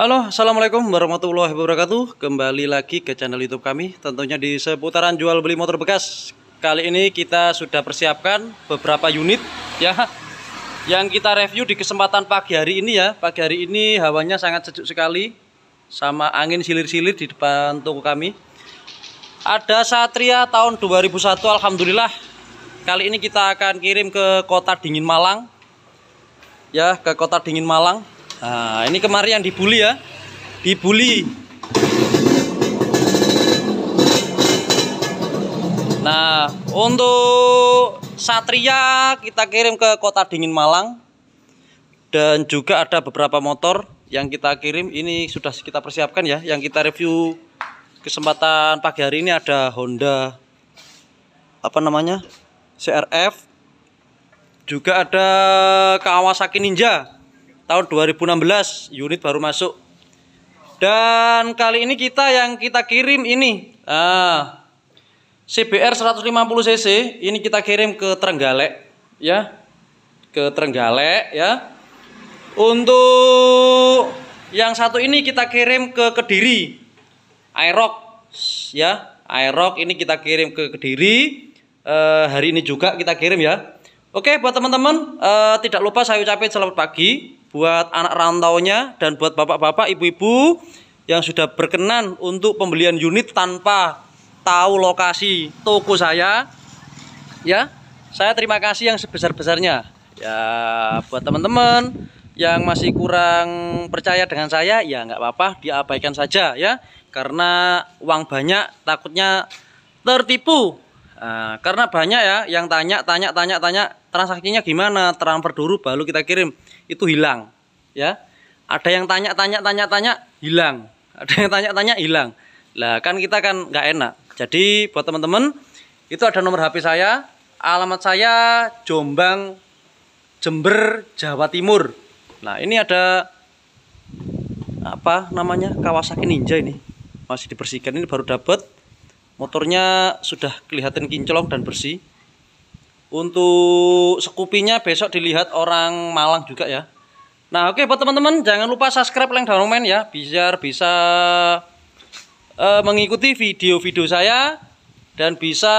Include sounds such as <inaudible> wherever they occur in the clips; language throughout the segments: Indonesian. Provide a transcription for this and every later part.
Halo, Assalamualaikum warahmatullahi wabarakatuh Kembali lagi ke channel youtube kami Tentunya di seputaran jual beli motor bekas Kali ini kita sudah persiapkan beberapa unit ya Yang kita review di kesempatan pagi hari ini ya Pagi hari ini hawanya sangat sejuk sekali Sama angin silir-silir di depan toko kami Ada Satria tahun 2001 Alhamdulillah Kali ini kita akan kirim ke kota dingin Malang Ya ke kota dingin Malang Nah, ini kemarin yang dibully ya. Dibully. Nah, untuk Satria kita kirim ke Kota Dingin Malang. Dan juga ada beberapa motor yang kita kirim ini sudah kita persiapkan ya. Yang kita review kesempatan pagi hari ini ada Honda apa namanya? CRF juga ada Kawasaki Ninja tahun 2016 unit baru masuk dan kali ini kita yang kita kirim ini uh, CBR 150 cc ini kita kirim ke Trenggalek ya ke Trenggalek ya untuk yang satu ini kita kirim ke Kediri Aerox ya Aerox ini kita kirim ke Kediri uh, hari ini juga kita kirim ya Oke buat teman-teman uh, tidak lupa saya ucapin selamat pagi buat anak rantaunya dan buat bapak-bapak, ibu-ibu yang sudah berkenan untuk pembelian unit tanpa tahu lokasi toko saya. Ya, saya terima kasih yang sebesar-besarnya. Ya, buat teman-teman yang masih kurang percaya dengan saya, ya nggak apa-apa, diabaikan saja ya. Karena uang banyak, takutnya tertipu Eh, karena banyak ya yang tanya, tanya, tanya, tanya transaksinya gimana, transfer dulu baru kita kirim itu hilang, ya. Ada yang tanya, tanya, tanya, tanya hilang. Ada yang tanya, tanya hilang. Lah kan kita kan nggak enak. Jadi buat teman-teman itu ada nomor HP saya, alamat saya Jombang, Jember, Jawa Timur. Nah ini ada apa namanya Kawasaki Ninja ini masih dibersihkan ini baru dapat motornya sudah kelihatan kinclong dan bersih untuk sekupinya besok dilihat orang Malang juga ya nah oke okay, buat teman-teman jangan lupa subscribe link dan ya biar bisa uh, mengikuti video-video saya dan bisa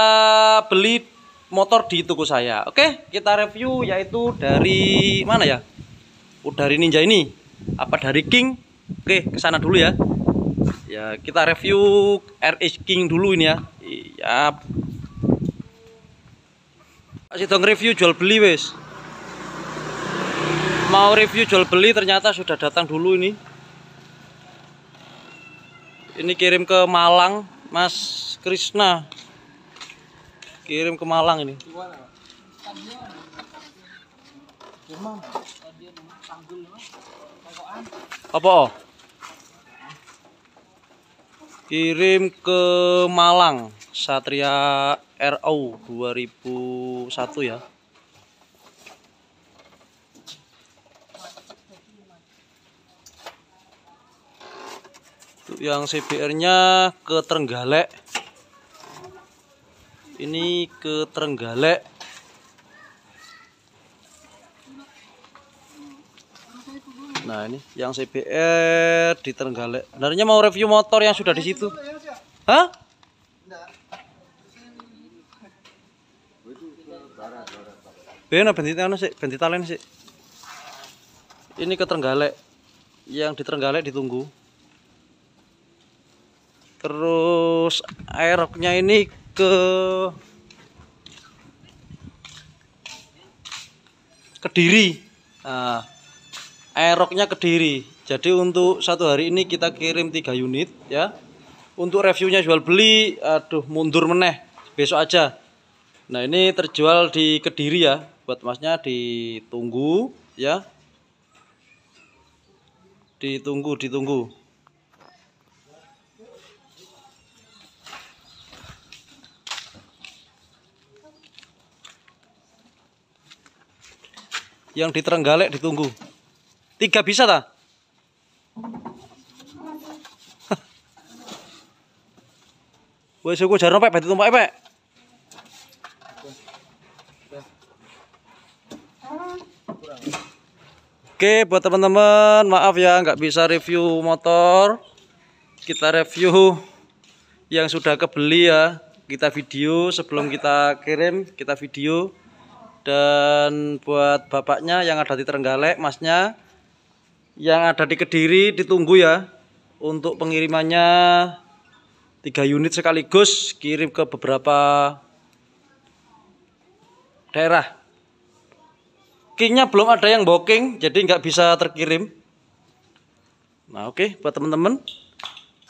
beli motor di toko saya oke okay, kita review yaitu dari mana ya oh, dari Ninja ini apa dari King oke okay, kesana dulu ya ya kita review RH King dulu ini ya iya masih dong review jual beli wes mau review jual beli ternyata sudah datang dulu ini ini kirim ke Malang Mas Krisna kirim ke Malang ini apa oh? kirim ke Malang Satria RO 2001 ya yang CBR nya ke Trenggalek ini ke Trenggalek Nah ini yang CBR di Trenggalek. nantinya mau review motor yang sudah di situ. Hah? Beno bentita kan sih, bentita talen sih. Ini ke Trenggalek. Yang di Trenggalek ditunggu. Terus aeroknya ini ke Kediri. Nah, aeroknya eh, kediri jadi untuk satu hari ini kita kirim tiga unit ya untuk reviewnya jual beli aduh mundur meneh besok aja nah ini terjual di kediri ya buat masnya ditunggu ya ditunggu ditunggu yang di Trenggalek ditunggu Tiga bisa tak? <laughs> Wes aku jarno pek batu tumpake pek. Oke, buat teman-teman, maaf ya nggak bisa review motor. Kita review yang sudah kebeli ya. Kita video sebelum kita kirim, kita video. Dan buat bapaknya yang ada di Terenggalek masnya yang ada di Kediri ditunggu ya untuk pengirimannya tiga unit sekaligus kirim ke beberapa daerah kingnya belum ada yang booking jadi nggak bisa terkirim nah oke okay, buat teman-teman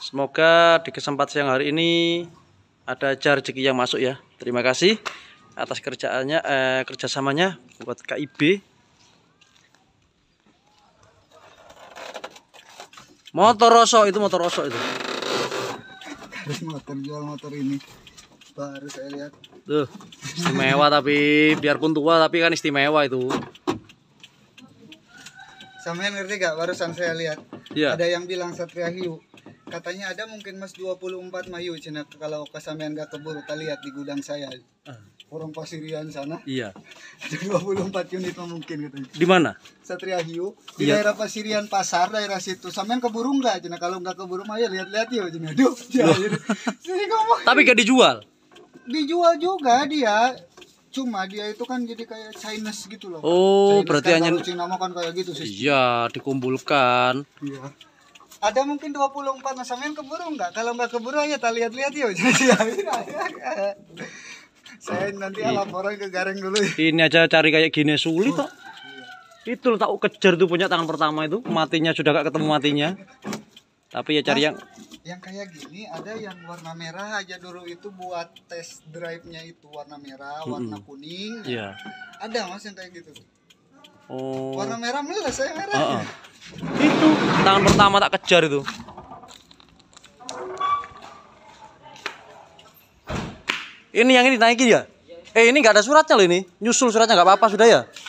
semoga di kesempatan yang hari ini ada aja rezeki yang masuk ya terima kasih atas kerjaannya eh, kerjasamanya buat KIB Motor rosok itu motor rosok itu. Harus motor jual motor ini. Baru saya lihat. Tuh, istimewa tapi biarpun tua tapi kan istimewa itu. Sampean ngerti gak barusan saya lihat? Ya. Ada yang bilang Satria Hiu. Katanya ada mungkin Mas 24 Mayu Cina kalau kesampean gak keburu kita lihat di gudang saya. Ah orang Pasirian sana. Iya. 24 <laughs> unit mungkin gitu. Di mana? Satria Hiu di iya. daerah Pasirian Pasar daerah situ. Sampean burung enggak? Cina kalau enggak keburung burung ayo ya lihat-lihat yuk. Cina. Aduh. <laughs> Tapi gak dijual. Dijual juga dia cuma dia itu kan jadi kayak Chinese gitu loh. Oh, Chinese berarti hanya Cina kan kayak gitu sih. Iya, dikumpulkan. Iya. Ada mungkin 24 nasamen keburu enggak? Kalau enggak keburu aja tak lihat-lihat yuk. <laughs> Iya, iya, iya saya nanti laporan ke Gareng dulu ini aja cari kayak gini sulit kok itu tak kejar tuh punya tangan pertama itu matinya sudah gak ketemu matinya tapi ya cari Mas, yang yang kayak gini ada yang warna merah aja dulu itu buat tes drive-nya itu warna merah, warna kuning. Nah, iya. Yeah. Ada Mas yang kayak gitu. Oh. Warna merah lah saya merah. Uh -uh. itu tangan pertama tak kejar itu. Ini yang ini naikin ya? Iya. Eh ini nggak ada suratnya loh ini. Nyusul suratnya nggak apa-apa sudah ya?